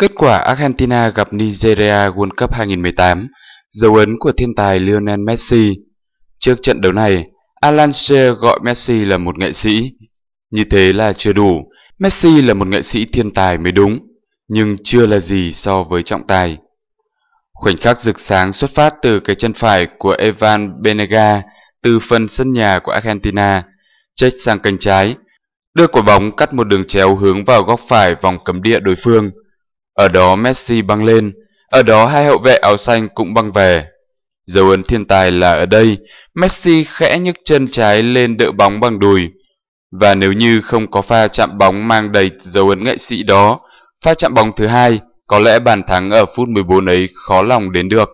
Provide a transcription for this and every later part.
Kết quả Argentina gặp Nigeria World Cup 2018, dấu ấn của thiên tài Lionel Messi. Trước trận đấu này, Alan Shearer gọi Messi là một nghệ sĩ. Như thế là chưa đủ, Messi là một nghệ sĩ thiên tài mới đúng, nhưng chưa là gì so với trọng tài. Khoảnh khắc rực sáng xuất phát từ cái chân phải của Evan Benega từ phần sân nhà của Argentina, chết sang cánh trái, đưa quả bóng cắt một đường chéo hướng vào góc phải vòng cấm địa đối phương. Ở đó Messi băng lên, ở đó hai hậu vệ áo xanh cũng băng về. Dấu ấn thiên tài là ở đây, Messi khẽ nhấc chân trái lên đỡ bóng bằng đùi. Và nếu như không có pha chạm bóng mang đầy dấu ấn nghệ sĩ đó, pha chạm bóng thứ hai, có lẽ bàn thắng ở phút 14 ấy khó lòng đến được.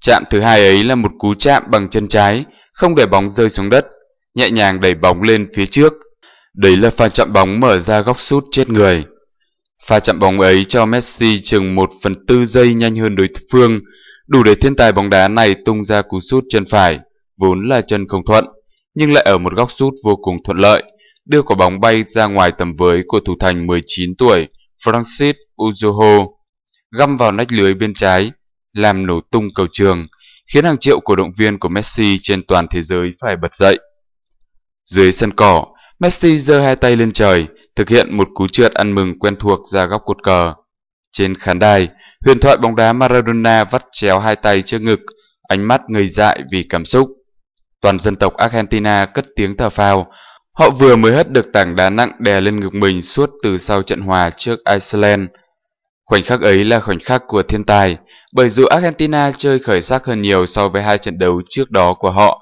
Chạm thứ hai ấy là một cú chạm bằng chân trái, không để bóng rơi xuống đất, nhẹ nhàng đẩy bóng lên phía trước. Đấy là pha chạm bóng mở ra góc sút chết người. Pha chạm bóng ấy cho Messi chừng 1 phần tư giây nhanh hơn đối phương, đủ để thiên tài bóng đá này tung ra cú sút chân phải, vốn là chân không thuận, nhưng lại ở một góc sút vô cùng thuận lợi, đưa quả bóng bay ra ngoài tầm với của thủ thành 19 tuổi Francis Uzoho, găm vào nách lưới bên trái, làm nổ tung cầu trường, khiến hàng triệu cổ động viên của Messi trên toàn thế giới phải bật dậy. Dưới sân cỏ, Messi giơ hai tay lên trời, thực hiện một cú trượt ăn mừng quen thuộc ra góc cột cờ. Trên khán đài, huyền thoại bóng đá Maradona vắt chéo hai tay trước ngực, ánh mắt ngây dại vì cảm xúc. Toàn dân tộc Argentina cất tiếng thở phào. Họ vừa mới hất được tảng đá nặng đè lên ngực mình suốt từ sau trận hòa trước Iceland. Khoảnh khắc ấy là khoảnh khắc của thiên tài, bởi dù Argentina chơi khởi sắc hơn nhiều so với hai trận đấu trước đó của họ,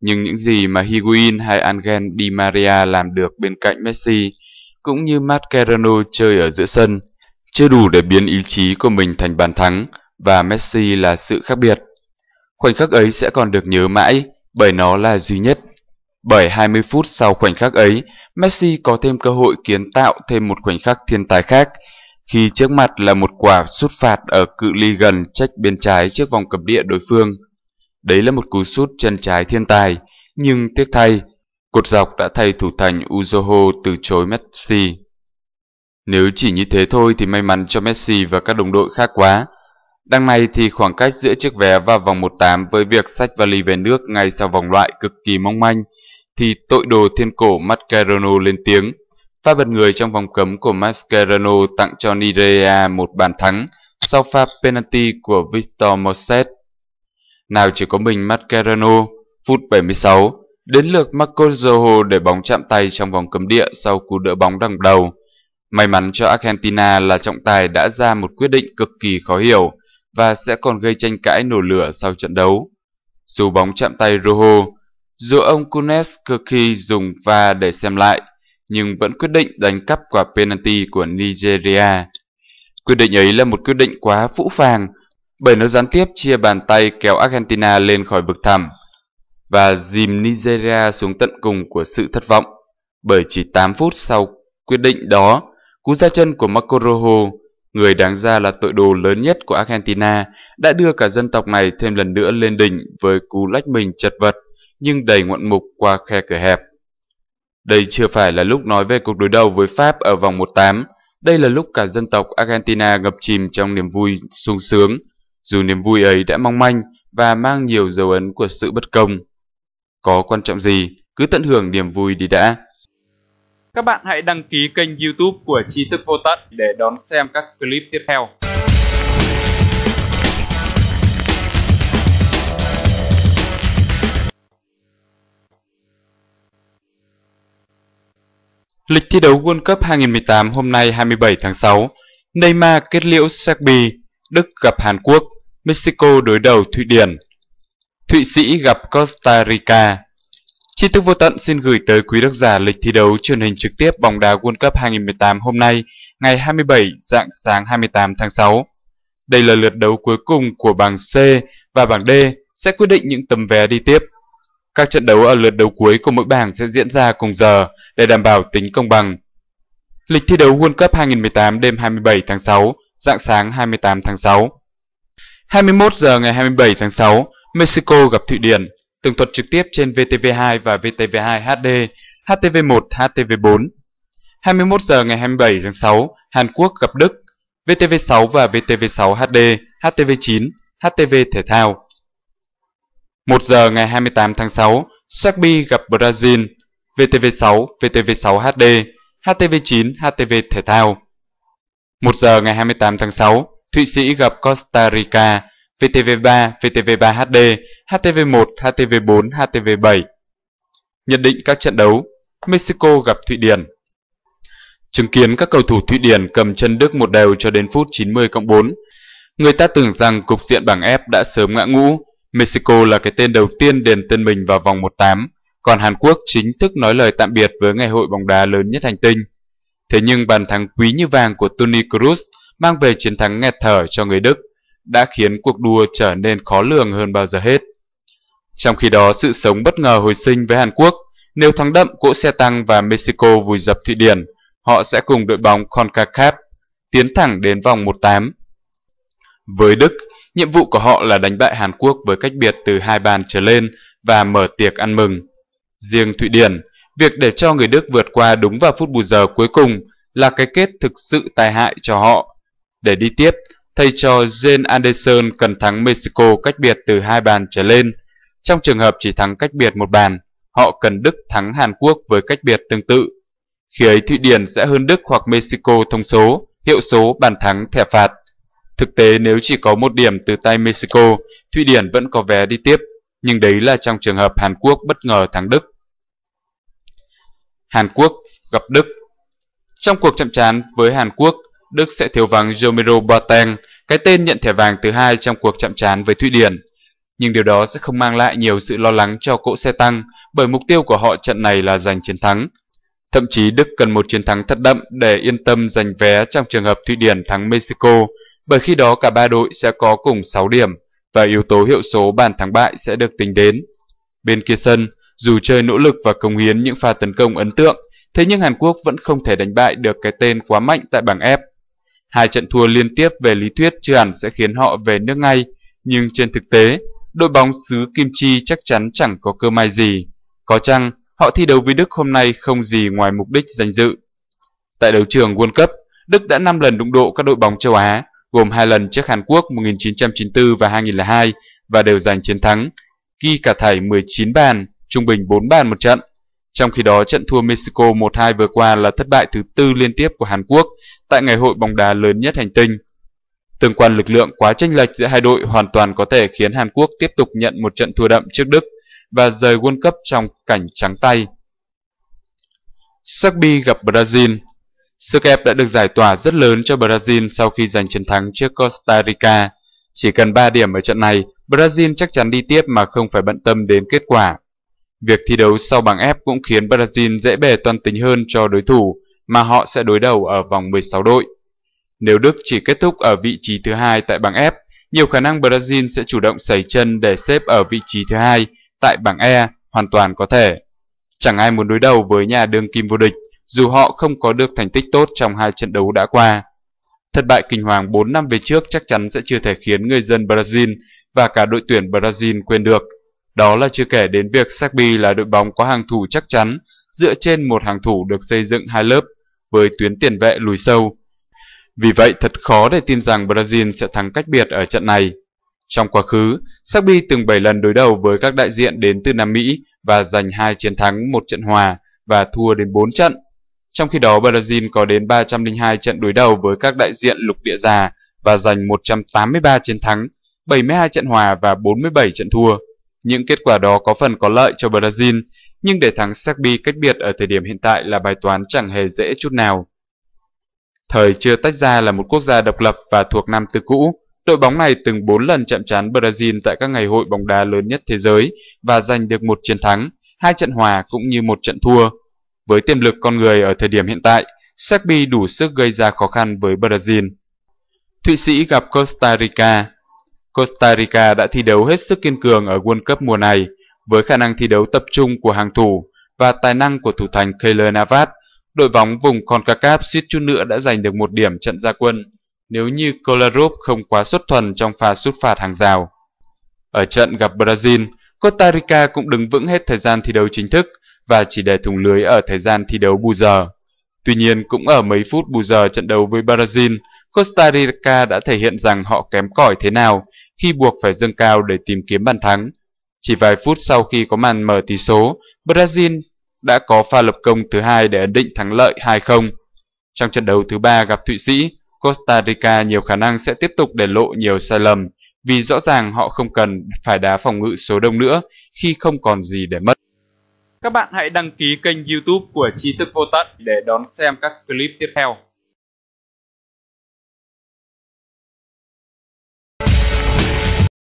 nhưng những gì mà Higuain hay Angel Di Maria làm được bên cạnh Messi cũng như Mascherano chơi ở giữa sân chưa đủ để biến ý chí của mình thành bàn thắng và Messi là sự khác biệt. Khoảnh khắc ấy sẽ còn được nhớ mãi bởi nó là duy nhất. Bởi 20 phút sau khoảnh khắc ấy, Messi có thêm cơ hội kiến tạo thêm một khoảnh khắc thiên tài khác khi trước mặt là một quả sút phạt ở cự ly gần trách bên trái trước vòng cấm địa đối phương. Đấy là một cú sút chân trái thiên tài, nhưng tiếc thay, cột dọc đã thay thủ thành Uzoho từ chối Messi. Nếu chỉ như thế thôi thì may mắn cho Messi và các đồng đội khác quá. Đang này thì khoảng cách giữa chiếc vé và vòng 1-8 với việc sách vali về nước ngay sau vòng loại cực kỳ mong manh, thì tội đồ thiên cổ Mascherano lên tiếng. Pha bật người trong vòng cấm của Mascherano tặng cho Nigeria một bàn thắng sau pha penalty của Victor Moses. Nào chỉ có mình Mascherano, phút 76, đến lượt Marco Zoho để bóng chạm tay trong vòng cấm địa sau cú đỡ bóng đằng đầu. May mắn cho Argentina là trọng tài đã ra một quyết định cực kỳ khó hiểu và sẽ còn gây tranh cãi nổ lửa sau trận đấu. Dù bóng chạm tay Rojo, dù ông Cunes cực kỳ dùng va để xem lại, nhưng vẫn quyết định đánh cắp quả penalty của Nigeria. Quyết định ấy là một quyết định quá phũ phàng bởi nó gián tiếp chia bàn tay kéo Argentina lên khỏi vực thẳm và dìm Nigeria xuống tận cùng của sự thất vọng bởi chỉ 8 phút sau quyết định đó, cú ra chân của Marco Rojo, người đáng ra là tội đồ lớn nhất của Argentina, đã đưa cả dân tộc này thêm lần nữa lên đỉnh với cú lách mình chật vật nhưng đầy ngoạn mục qua khe cửa hẹp. Đây chưa phải là lúc nói về cuộc đối đầu với Pháp ở vòng 1-8, đây là lúc cả dân tộc Argentina ngập chìm trong niềm vui sung sướng dù niềm vui ấy đã mong manh và mang nhiều dấu ấn của sự bất công. Có quan trọng gì, cứ tận hưởng niềm vui đi đã. Các bạn hãy đăng ký kênh youtube của Tri thức vô tận để đón xem các clip tiếp theo. Lịch thi đấu World Cup 2018 hôm nay 27 tháng 6, Neymar kết liễu Serbia, Đức gặp Hàn Quốc. Mexico đối đầu Thụy Điển. Thụy Sĩ gặp Costa Rica. Chi thức vô tận xin gửi tới quý độc giả lịch thi đấu truyền hình trực tiếp bóng đá World Cup 2018 hôm nay, ngày 27 dạng sáng 28 tháng 6. Đây là lượt đấu cuối cùng của bảng C và bảng D sẽ quyết định những tấm vé đi tiếp. Các trận đấu ở lượt đấu cuối của mỗi bảng sẽ diễn ra cùng giờ để đảm bảo tính công bằng. Lịch thi đấu World Cup 2018 đêm 27 tháng 6, dạng sáng 28 tháng 6. 21 giờ ngày 27 tháng 6, Mexico gặp Thụy Điển, tường thuật trực tiếp trên VTV2 và VTV2 HD, HTV1, HTV4. 21 giờ ngày 27 tháng 6, Hàn Quốc gặp Đức, VTV6 và VTV6 HD, HTV9, HTV Thể thao. 1 giờ ngày 28 tháng 6, Serbia gặp Brazil, VTV6, VTV6 HD, HTV9, HTV Thể thao. 1 giờ ngày 28 tháng 6, Thụy Sĩ gặp Costa Rica, VTV3, VTV3 HD, HTV1, HTV4, HTV7. Nhận định các trận đấu Mexico gặp Thụy Điển Chứng kiến các cầu thủ Thụy Điển cầm chân Đức một đều cho đến phút 90 cộng 4, người ta tưởng rằng cục diện bảng F đã sớm ngã ngũ. Mexico là cái tên đầu tiên đền tên mình vào vòng 18, còn Hàn Quốc chính thức nói lời tạm biệt với ngày hội bóng đá lớn nhất hành tinh. Thế nhưng bàn thắng quý như vàng của Toni Kroos mang về chiến thắng nghẹt thở cho người Đức, đã khiến cuộc đua trở nên khó lường hơn bao giờ hết. Trong khi đó, sự sống bất ngờ hồi sinh với Hàn Quốc, nếu thắng đậm cỗ xe tăng và Mexico vùi dập Thụy Điển, họ sẽ cùng đội bóng CONCACAF tiến thẳng đến vòng 1-8. Với Đức, nhiệm vụ của họ là đánh bại Hàn Quốc với cách biệt từ hai bàn trở lên và mở tiệc ăn mừng. Riêng Thụy Điển, việc để cho người Đức vượt qua đúng vào phút bù giờ cuối cùng là cái kết thực sự tai hại cho họ để đi tiếp, thầy trò Jane Anderson cần thắng Mexico cách biệt từ hai bàn trở lên. Trong trường hợp chỉ thắng cách biệt một bàn, họ cần Đức thắng Hàn Quốc với cách biệt tương tự. Khi ấy Thụy Điển sẽ hơn Đức hoặc Mexico thông số, hiệu số bàn thắng thẻ phạt. Thực tế nếu chỉ có một điểm từ tay Mexico, Thụy Điển vẫn có vé đi tiếp, nhưng đấy là trong trường hợp Hàn Quốc bất ngờ thắng Đức. Hàn Quốc gặp Đức Trong cuộc chạm trán với Hàn Quốc, Đức sẽ thiếu vắng jomiro Boateng, cái tên nhận thẻ vàng thứ hai trong cuộc chạm trán với Thụy Điển. Nhưng điều đó sẽ không mang lại nhiều sự lo lắng cho cỗ xe tăng bởi mục tiêu của họ trận này là giành chiến thắng. Thậm chí Đức cần một chiến thắng thật đậm để yên tâm giành vé trong trường hợp Thụy Điển thắng Mexico bởi khi đó cả ba đội sẽ có cùng 6 điểm và yếu tố hiệu số bàn thắng bại sẽ được tính đến. Bên kia sân, dù chơi nỗ lực và công hiến những pha tấn công ấn tượng, thế nhưng Hàn Quốc vẫn không thể đánh bại được cái tên quá mạnh tại bảng F Hai trận thua liên tiếp về lý thuyết chưa hẳn sẽ khiến họ về nước ngay, nhưng trên thực tế, đội bóng xứ Kim Chi chắc chắn chẳng có cơ may gì. Có chăng, họ thi đấu với Đức hôm nay không gì ngoài mục đích danh dự. Tại đấu trường World Cup, Đức đã 5 lần đụng độ các đội bóng châu Á, gồm 2 lần trước Hàn Quốc 1994 và 2002 và đều giành chiến thắng, ghi cả thảy 19 bàn, trung bình 4 bàn một trận. Trong khi đó, trận thua Mexico 1-2 vừa qua là thất bại thứ tư liên tiếp của Hàn Quốc tại ngày hội bóng đá lớn nhất hành tinh. Tương quan lực lượng quá chênh lệch giữa hai đội hoàn toàn có thể khiến Hàn Quốc tiếp tục nhận một trận thua đậm trước Đức và rời World Cup trong cảnh trắng tay. Serbia gặp Brazil Sức ép đã được giải tỏa rất lớn cho Brazil sau khi giành chiến thắng trước Costa Rica. Chỉ cần 3 điểm ở trận này, Brazil chắc chắn đi tiếp mà không phải bận tâm đến kết quả. Việc thi đấu sau bảng F cũng khiến Brazil dễ bề toan tính hơn cho đối thủ, mà họ sẽ đối đầu ở vòng 16 đội. Nếu Đức chỉ kết thúc ở vị trí thứ hai tại bảng F, nhiều khả năng Brazil sẽ chủ động sẩy chân để xếp ở vị trí thứ hai tại bảng E hoàn toàn có thể. Chẳng ai muốn đối đầu với nhà đương kim vô địch dù họ không có được thành tích tốt trong hai trận đấu đã qua. Thất bại kinh hoàng 4 năm về trước chắc chắn sẽ chưa thể khiến người dân Brazil và cả đội tuyển Brazil quên được. Đó là chưa kể đến việc Serbi là đội bóng có hàng thủ chắc chắn dựa trên một hàng thủ được xây dựng hai lớp với tuyến tiền vệ lùi sâu. Vì vậy, thật khó để tin rằng Brazil sẽ thắng cách biệt ở trận này. Trong quá khứ, Serbia từng 7 lần đối đầu với các đại diện đến từ Nam Mỹ và giành 2 chiến thắng, 1 trận hòa và thua đến 4 trận. Trong khi đó, Brazil có đến 302 trận đối đầu với các đại diện lục địa già và giành 183 chiến thắng, 72 trận hòa và 47 trận thua. Những kết quả đó có phần có lợi cho Brazil nhưng để thắng Serbia cách biệt ở thời điểm hiện tại là bài toán chẳng hề dễ chút nào. Thời chưa tách ra là một quốc gia độc lập và thuộc Nam Tư cũ, đội bóng này từng 4 lần chạm trán Brazil tại các ngày hội bóng đá lớn nhất thế giới và giành được một chiến thắng, hai trận hòa cũng như một trận thua. Với tiềm lực con người ở thời điểm hiện tại, Serbia đủ sức gây ra khó khăn với Brazil. Thụy Sĩ gặp Costa Rica Costa Rica đã thi đấu hết sức kiên cường ở World Cup mùa này, với khả năng thi đấu tập trung của hàng thủ và tài năng của thủ thành Keylor Navas, đội bóng vùng CONCACAF suýt chút nữa đã giành được một điểm trận gia quân nếu như Kolarov không quá xuất thuần trong pha sút phạt hàng rào. Ở trận gặp Brazil, Costa Rica cũng đứng vững hết thời gian thi đấu chính thức và chỉ để thủng lưới ở thời gian thi đấu bù giờ. Tuy nhiên, cũng ở mấy phút bù giờ trận đấu với Brazil, Costa Rica đã thể hiện rằng họ kém cỏi thế nào khi buộc phải dâng cao để tìm kiếm bàn thắng chỉ vài phút sau khi có màn mở tỷ số, Brazil đã có pha lập công thứ hai để ấn định thắng lợi 2-0. Trong trận đấu thứ ba gặp Thụy Sĩ, Costa Rica nhiều khả năng sẽ tiếp tục để lộ nhiều sai lầm vì rõ ràng họ không cần phải đá phòng ngự số đông nữa khi không còn gì để mất. Các bạn hãy đăng ký kênh YouTube của Tri thức vô tận để đón xem các clip tiếp theo.